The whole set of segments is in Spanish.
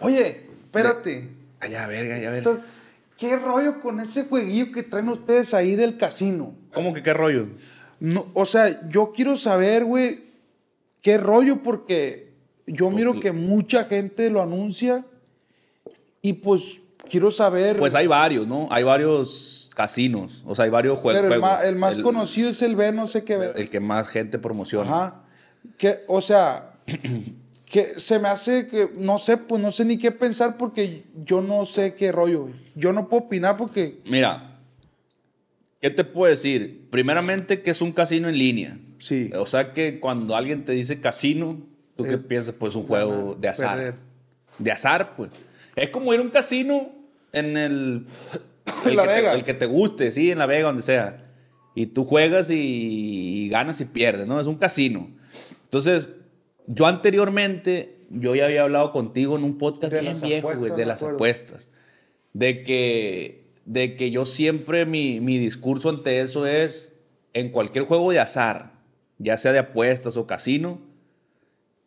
Oye, espérate. Allá, verga, ya verga. ¿Qué rollo con ese jueguillo que traen ustedes ahí del casino? ¿Cómo que qué rollo? No, o sea, yo quiero saber, güey, qué rollo, porque yo miro que mucha gente lo anuncia y pues quiero saber. Pues hay varios, ¿no? Hay varios casinos, o sea, hay varios juegos. Pero el más, conocido es el B, no sé qué El que más gente promociona. Ajá. o sea, que se me hace que, no sé, pues no sé ni qué pensar porque yo no sé qué rollo, Yo no puedo opinar porque... Mira, ¿qué te puedo decir? Primeramente que es un casino en línea. Sí. O sea que cuando alguien te dice casino, ¿tú qué piensas? Pues un juego de azar. De azar, pues. Es como ir a un casino en el... En la que Vega. Te, el que te guste, sí, en La Vega, donde sea. Y tú juegas y, y ganas y pierdes, ¿no? Es un casino. Entonces, yo anteriormente, yo ya había hablado contigo en un podcast de las viejo, apuestas, de las apuestas, de que, de que yo siempre mi, mi discurso ante eso es, en cualquier juego de azar, ya sea de apuestas o casino,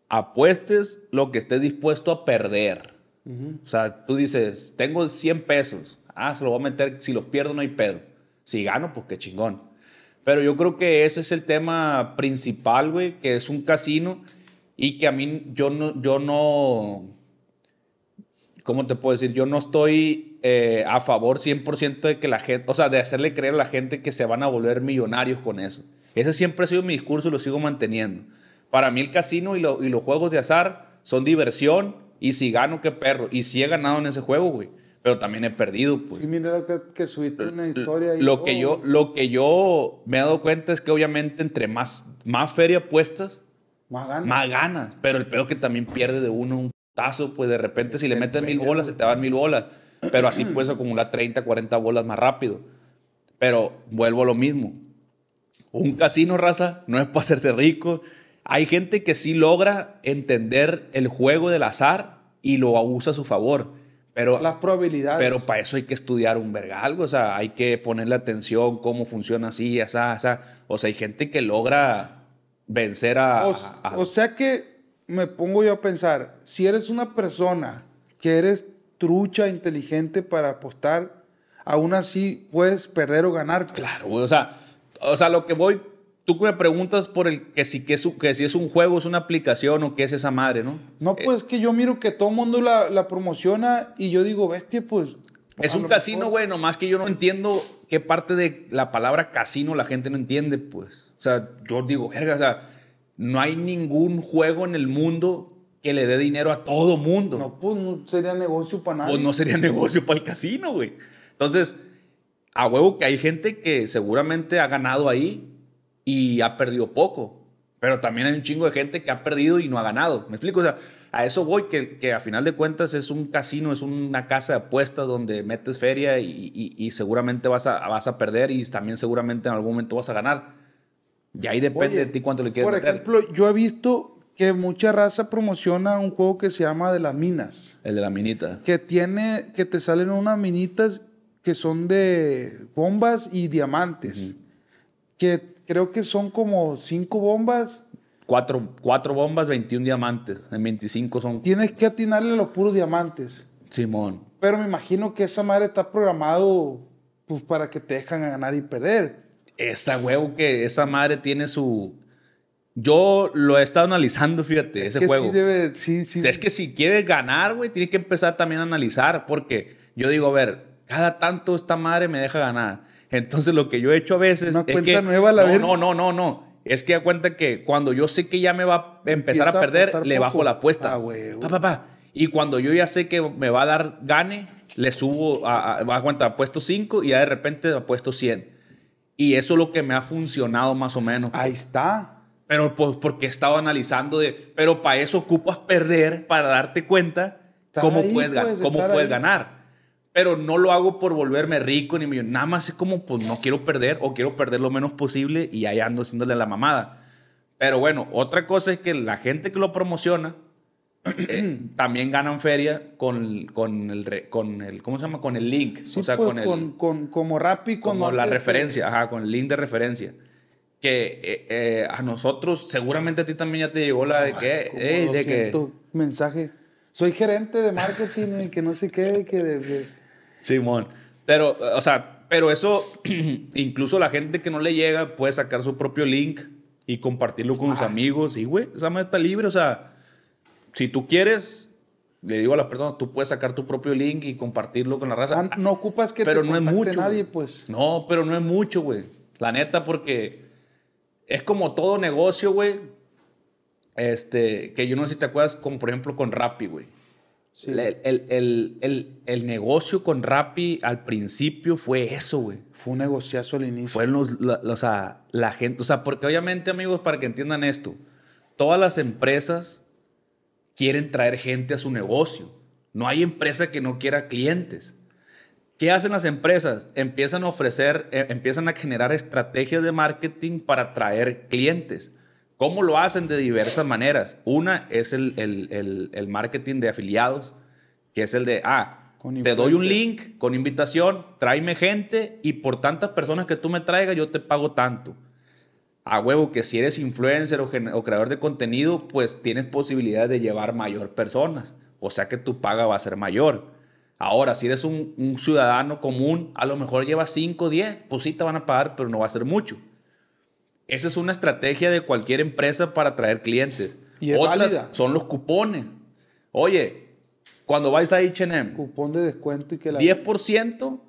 apuestes lo que estés dispuesto a perder. O sea, tú dices, tengo 100 pesos, ah, se lo voy a meter, si los pierdo no hay pedo. Si gano, pues qué chingón. Pero yo creo que ese es el tema principal, güey, que es un casino y que a mí yo no, yo no, ¿cómo te puedo decir? Yo no estoy eh, a favor 100% de que la gente, o sea, de hacerle creer a la gente que se van a volver millonarios con eso. Ese siempre ha sido mi discurso y lo sigo manteniendo. Para mí el casino y, y los juegos de azar son diversión y si gano, qué perro. Y si he ganado en ese juego, güey. Pero también he perdido, pues. Y mira que, subiste una historia. Y, lo, que yo, lo que yo me he dado cuenta es que obviamente entre más, más feria puestas, más ganas. Más ganas. Pero el peor que también pierde de uno un tazo, pues de repente si le metes mil bolas, se te van mil bolas. Pero así puedes acumular 30, 40 bolas más rápido. Pero vuelvo a lo mismo. Un casino, raza, no es para hacerse rico. Hay gente que sí logra entender el juego del azar y lo usa a su favor. Pero, Las probabilidades. Pero para eso hay que estudiar un vergalgo, o sea, hay que ponerle atención cómo funciona así, asá, asá. O sea, hay gente que logra vencer a o, sea que me pongo yo a pensar, si eres una persona que eres trucha, inteligente para apostar, aún así puedes perder o ganar. Claro, güey. O sea, o sea, lo que voy, tú me preguntas por el que si, que, es, un juego, es una aplicación o qué es esa madre, ¿no? No, eh, pues que yo miro que todo el mundo la, la, promociona y yo digo, bestia, pues. Es un casino, güey, nomás que yo no entiendo qué parte de la palabra casino la gente no entiende, pues. O sea, yo digo, o sea, no hay ningún juego en el mundo que le dé dinero a todo mundo. No, pues no sería negocio para nada. Pues no sería negocio para el casino, güey. Entonces, a huevo que hay gente que seguramente ha ganado ahí y ha perdido poco. Pero también hay un chingo de gente que ha perdido y no ha ganado. ¿Me explico? O sea, a eso voy, que, a final de cuentas es un casino, es una casa de apuestas donde metes feria y, seguramente vas a, vas a perder y también seguramente en algún momento vas a ganar. Y ahí depende de ti cuánto le quieres por ejemplo, yo he visto que mucha raza promociona un juego que se llama de las minas. El de la minita Que tiene, que te salen unas minitas que son de bombas y diamantes. Que creo que son como cinco bombas. Cuatro, bombas, 21 diamantes. En 25 son. Tienes que atinarle a los puros diamantes. Simón. Pero me imagino que esa madre está programado pues, para que te dejan ganar y perder. Esa huevo que esa madre tiene su. Yo lo he estado analizando, fíjate, ese juego. Sí sí, sí. Es que si quieres ganar, güey, tienes que empezar también a analizar, porque yo digo, a ver, cada tanto esta madre me deja ganar. Entonces lo que yo he hecho a veces. Una es nueva a la no, no, no, no, no. Es que da cuenta que cuando yo sé que ya me va a empezar a perder, le bajo la apuesta. Ah, y cuando yo ya sé que me va a dar gane, le subo, a, a, a cuenta, apuesto 5 y ya de repente apuesto 100. Y eso es lo que me ha funcionado más o menos. Ahí está. Pero pues porque he estado analizando de, pero para eso ocupas perder para darte cuenta cómo puedes, pues, cómo puedes ganar. Pero no lo hago por volverme rico ni Nada más es como, pues no quiero perder o quiero perder lo menos posible y ahí ando haciéndole la mamada. Pero bueno, otra cosa es que la gente que lo promociona, también ganan feria con, con, el, con el, ¿cómo se llama? Con el link. o sea, pues, con, el, con, como Rappi. Como, la referencia, ajá, con el link de referencia. Que eh, eh, a nosotros, seguramente a ti también ya te llegó la de que... de que mensaje. Soy gerente de marketing y que no sé qué, que... De, de... Simón. Pero, o sea, pero eso, incluso la gente que no le llega puede sacar su propio link y compartirlo con sus amigos. Y, güey, esa madre está libre, o sea si tú quieres, le digo a las personas, tú puedes sacar tu propio link y compartirlo con la raza. Ah, no ocupas que pero te no es nadie, pues. No, pero no es mucho, güey. La neta, porque es como todo negocio, güey. Este, que yo no sé si te acuerdas, por ejemplo con Rappi, güey. Sí. El, negocio con Rappi al principio fue eso, güey. Fue un negociazo al inicio. Fue los, la gente, o sea, porque obviamente, amigos, para que entiendan esto, todas las empresas quieren traer gente a su negocio. No hay empresa que no quiera clientes. ¿Qué hacen las empresas? Empiezan a ofrecer, eh, empiezan a generar estrategias de marketing para atraer clientes. ¿Cómo lo hacen? De diversas maneras. Una es el, el marketing de afiliados, que es el de, ah, te doy un link con invitación, tráeme gente y por tantas personas que tú me traigas yo te pago tanto a huevo que si eres influencer o, creador de contenido, pues tienes posibilidad de llevar mayor personas. O sea que tu paga va a ser mayor. Ahora, si eres un, ciudadano común, a lo mejor llevas 5 o 10, pues sí te van a pagar, pero no va a ser mucho. Esa es una estrategia de cualquier empresa para atraer clientes. Y Otras son los cupones. Oye, cuando vais a H&M, cupón de descuento y que la 10%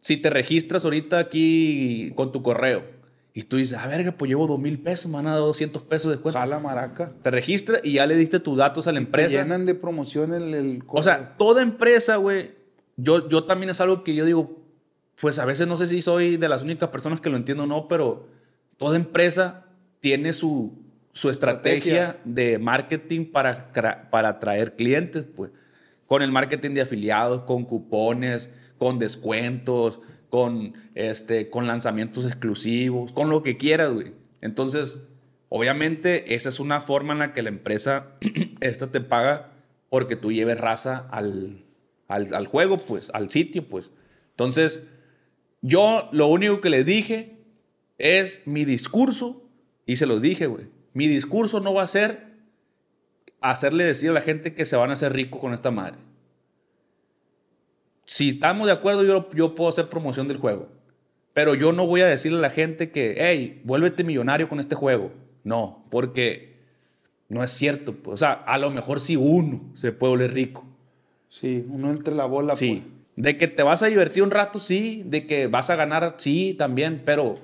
si te registras ahorita aquí con tu correo y tú dices, ah, verga, pues llevo dos mil pesos, me han dado 200 pesos después. Jala maraca. Te registra y ya le diste tus datos a la empresa. te llenan de promoción el, O sea, toda empresa, güey. Yo, yo también es algo que yo digo, pues a veces no sé si soy de las únicas personas que lo entiendo o no, pero toda empresa tiene su, su estrategia, de marketing para, para atraer clientes, pues. Con el marketing de afiliados, con cupones, con descuentos, con, este, con lanzamientos exclusivos, con lo que quieras, güey. Entonces, obviamente, esa es una forma en la que la empresa, esta te paga porque tú lleves raza al, al, al juego, pues, al sitio, pues. Entonces, yo lo único que le dije es mi discurso, y se lo dije, güey. Mi discurso no va a ser hacerle decir a la gente que se van a hacer ricos con esta madre si estamos de acuerdo, yo, yo puedo hacer promoción del juego. Pero yo no voy a decirle a la gente que, hey, vuélvete millonario con este juego. No, porque no es cierto. Pues. O sea, a lo mejor si sí uno se puede volver rico. Sí, uno entre la bola. Sí. Pues. De que te vas a divertir un rato, sí. De que vas a ganar, sí, también. Pero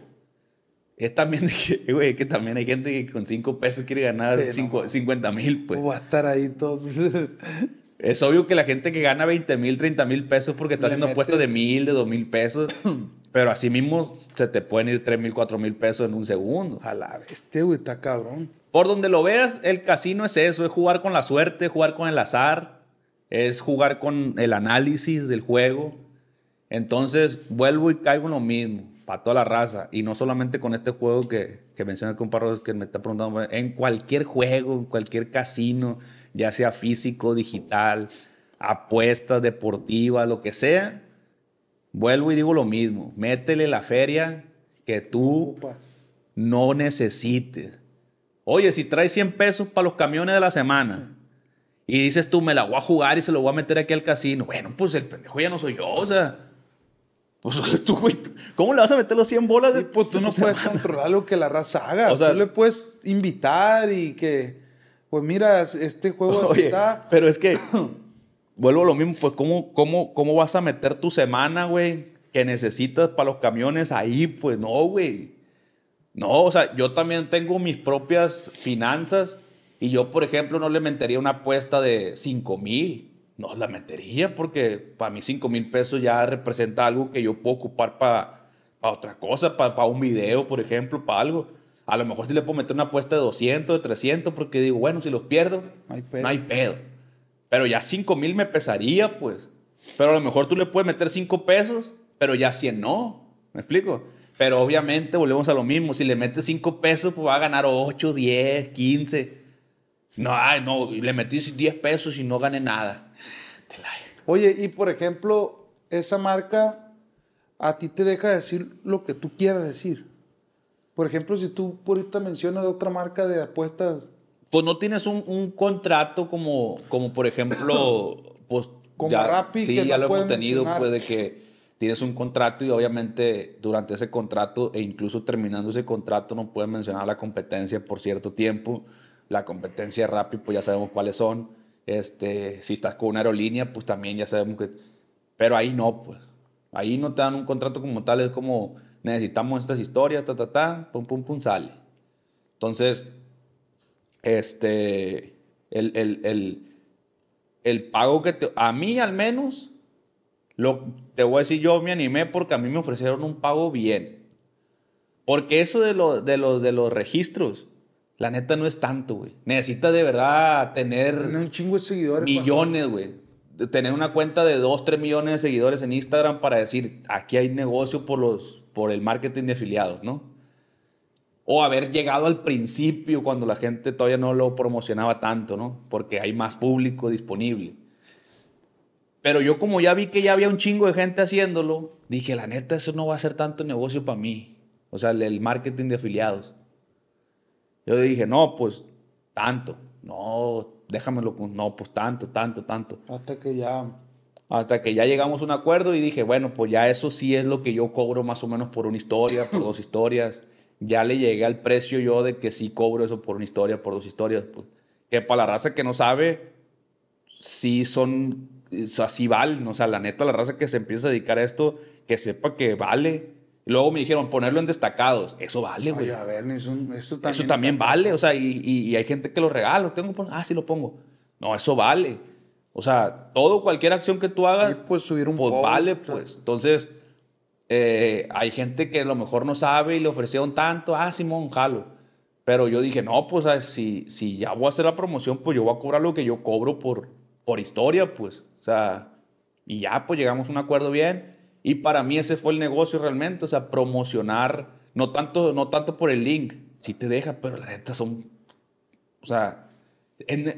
es también que, también hay gente que con 5 pesos quiere ganar 50 mil, pues. va a estar ahí todo. Es obvio que la gente que gana 20 mil, 30 mil pesos porque está haciendo puestos de mil, de dos mil pesos, pero así mismo se te pueden ir 3 mil, 4 mil pesos en un segundo. A la güey, está cabrón. Por donde lo veas, el casino es eso, es jugar con la suerte, jugar con el azar, es jugar con el análisis del juego. Entonces, vuelvo y caigo en lo mismo, para toda la raza, y no solamente con este juego que, que menciona el que me está preguntando, en cualquier juego, en cualquier casino ya sea físico, digital, apuestas deportivas, lo que sea, vuelvo y digo lo mismo, métele la feria que tú no necesites. Oye, si traes 100 pesos para los camiones de la semana y dices tú, me la voy a jugar y se lo voy a meter aquí al casino, bueno, pues el pendejo ya no soy yo, o sea... Pues tú, güey, ¿cómo le vas a meter los 100 bolas? pues tú no puedes controlar lo que la raza haga. O sea, tú le puedes invitar y que pues mira, este juego está. Pero es que, vuelvo a lo mismo, pues ¿cómo, cómo, cómo vas a meter tu semana, güey, que necesitas para los camiones ahí? Pues no, güey. No, o sea, yo también tengo mis propias finanzas y yo, por ejemplo, no le metería una apuesta de 5 mil. No la metería porque para mí 5 mil pesos ya representa algo que yo puedo ocupar para, para otra cosa, para, para un video, por ejemplo, para algo. A lo mejor sí le puedo meter una apuesta de 200, de 300, porque digo, bueno, si los pierdo, no hay pedo. Pero ya 5 mil me pesaría, pues. Pero a lo mejor tú le puedes meter 5 pesos, pero ya 100 no. ¿Me explico? Pero obviamente volvemos a lo mismo. Si le metes 5 pesos, pues va a ganar 8, 10, 15. No, no, le metí 10 pesos y no gané nada. Oye, y por ejemplo, esa marca a ti te deja decir lo que tú quieras decir. Por ejemplo, si tú ahorita mencionas otra marca de apuestas. Pues no tienes un, contrato como, como, por ejemplo, pues. Como ya, Rappi, sí, que ya lo hemos tenido, mencionar. pues de que tienes un contrato y obviamente durante ese contrato e incluso terminando ese contrato no puedes mencionar la competencia por cierto tiempo. La competencia de Rappi, pues ya sabemos cuáles son. Este, si estás con una aerolínea, pues también ya sabemos que... Pero ahí no, pues. Ahí no te dan un contrato como tal, es como necesitamos estas historias, ta, ta, ta, pum, pum, pum, sale. Entonces, este, el, el, el, el pago que te, a mí al menos, lo, te voy a decir, yo me animé porque a mí me ofrecieron un pago bien. Porque eso de, lo, de, los, de los registros, la neta no es tanto, güey. Necesitas de verdad tener... Un chingo de seguidores. Millones, güey tener una cuenta de 2, 3 millones de seguidores en Instagram para decir, aquí hay negocio por, los, por el marketing de afiliados, ¿no? O haber llegado al principio cuando la gente todavía no lo promocionaba tanto, ¿no? Porque hay más público disponible. Pero yo como ya vi que ya había un chingo de gente haciéndolo, dije, la neta, eso no va a ser tanto negocio para mí. O sea, el marketing de afiliados. Yo dije, no, pues tanto. No, déjamelo, pues, no, pues tanto, tanto, tanto. Hasta que ya... Hasta que ya llegamos a un acuerdo y dije, bueno, pues ya eso sí es lo que yo cobro más o menos por una historia, por dos historias. Ya le llegué al precio yo de que sí cobro eso por una historia, por dos historias. Pues, que para la raza que no sabe, si son, así valen. O sea, la neta, la raza que se empieza a dedicar a esto, que sepa que vale Luego me dijeron ponerlo en destacados. Eso vale, güey. a ver, eso, también, eso también vale. O sea, y, y, hay gente que lo regala. Tengo, ah, sí lo pongo. No, eso vale. O sea, todo, cualquier acción que tú hagas, sí, pues subir un pues, vale, pues. Entonces, eh, hay gente que a lo mejor no sabe y le ofrecieron tanto. Ah, Simón, jalo. Pero yo dije, no, pues ah, si, si ya voy a hacer la promoción, pues yo voy a cobrar lo que yo cobro por, por historia, pues. O sea, y ya, pues llegamos a un acuerdo bien y para mí ese fue el negocio realmente, o sea, promocionar, no tanto, no tanto por el link, Si te deja, pero la neta son, o sea,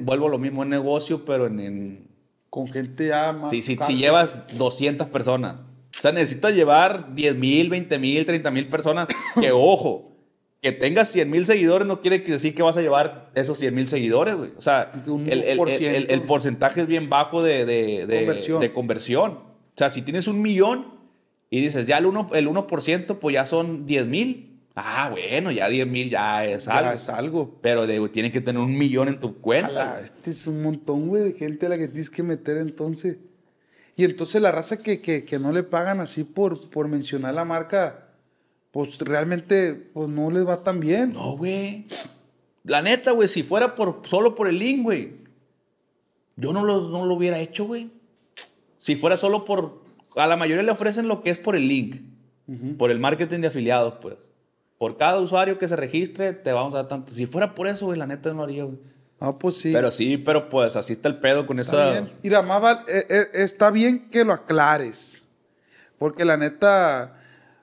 vuelvo a lo mismo en negocio, pero en... con gente si llevas 200 personas, o sea, necesitas llevar 10 mil, 20 mil, 30 mil personas. Que ojo, que tengas 100 mil seguidores no quiere decir que vas a llevar esos 100 mil seguidores, güey. O sea, el, porcentaje es bien bajo de, de, de conversión. O sea, si tienes un millón y dices, ya el 1%, el pues ya son 10 mil. Ah, bueno, ya 10 mil ya es algo. es algo. Pero de, tienes que tener un millón en tu cuenta. este es un montón, güey, de gente a la que tienes que meter entonces. Y entonces la raza que, que, que no le pagan así por, por mencionar la marca, pues realmente pues no les va tan bien. No, güey. La neta, güey, si fuera por, solo por el link, güey, yo no lo, no lo hubiera hecho, güey. Si fuera solo por... A la mayoría le ofrecen lo que es por el link, por el marketing de afiliados, pues. Por cada usuario que se registre, te vamos a dar tanto. Si fuera por eso, güey, la neta no haría, Ah, pues sí. Pero sí, pero pues así está el pedo con esa... Y eh, eh, está bien que lo aclares. Porque la neta,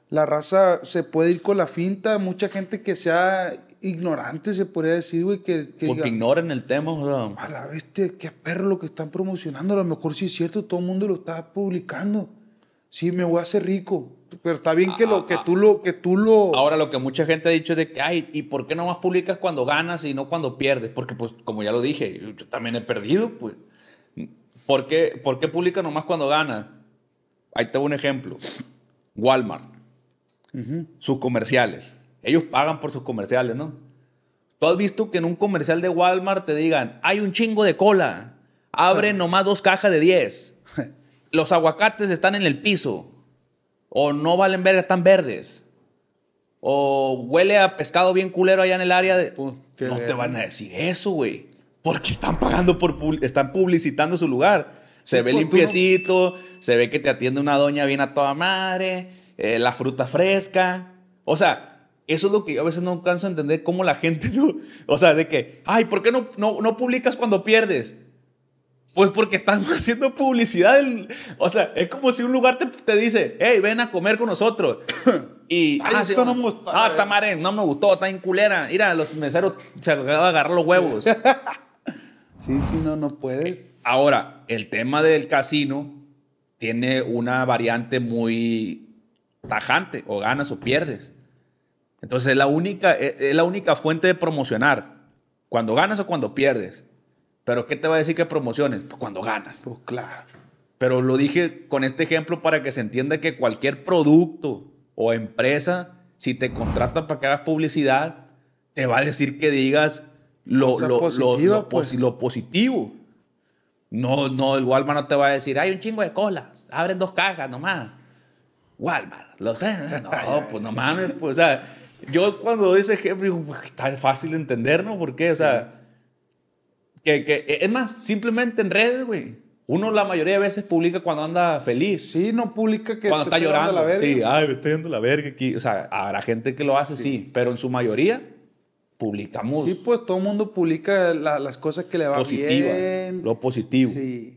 la raza se puede ir con la finta. Mucha gente que se ha ignorante se podría decir, güey, que, que... Porque ignoran el tema, A la vez qué perro lo que están promocionando, a lo mejor sí es cierto, todo el mundo lo está publicando. Sí, me voy a hacer rico, pero está bien que, lo, ah, que ah. tú lo que tú lo Ahora lo que mucha gente ha dicho es de que ay, ¿y por qué nomás publicas cuando ganas y no cuando pierdes? Porque pues como ya lo dije, yo también he perdido, pues. ¿Por qué, por publicas nomás cuando ganas? Ahí te un ejemplo. Walmart. Sus comerciales. Ellos pagan por sus comerciales, ¿no? Tú has visto que en un comercial de Walmart te digan, hay un chingo de cola, abre nomás dos cajas de 10. Los aguacates están en el piso. O no valen verga, están verdes. O huele a pescado bien culero allá en el área de... no te van a decir eso, güey. Porque están pagando por... Están publicitando su lugar. Se ve pues, limpiecito, se ve que te atiende una doña bien a toda madre, eh, la fruta fresca. O sea, eso es lo que yo a veces no alcanzo a entender cómo la gente O sea, de que, ay, ¿por qué no, no, publicas cuando pierdes? Pues porque están haciendo publicidad. o sea, es como si un lugar te, te dice, hey, ven a comer con nosotros. y, ah, esto no me gustó. Ah, está no me gustó, está en culera. Mira, los meseros se acaban de agarrar los huevos. sí, sí, no, no puede. Eh, ahora, el tema del casino tiene una variante muy tajante. O ganas o pierdes. Entonces es la única, es, la única fuente de promocionar. Cuando ganas o cuando pierdes. Pero ¿qué te va a decir que promociones? Pues cuando ganas. Pues claro. Pero lo dije con este ejemplo para que se entienda que cualquier producto o empresa, si te contrata para que hagas publicidad, te va a decir que digas lo, pues. lo, positivo, No, no, el Walmart no te va a decir, hay un chingo de colas, abren dos cajas nomás. Walmart. no, pues no mames, pues, o sea, yo cuando dice ese ejemplo, digo, pues, está fácil entender, ¿no? ¿Por qué? O sea, que, es más, simplemente en redes, güey. Uno la mayoría de veces publica cuando anda feliz. Sí, no publica que cuando está llorando. La Sí, ay, me estoy yendo la verga aquí. O sea, habrá gente que lo hace, sí, pero en su mayoría publicamos. Sí, pues todo el mundo publica las cosas que le van bien. Lo positivo. Sí.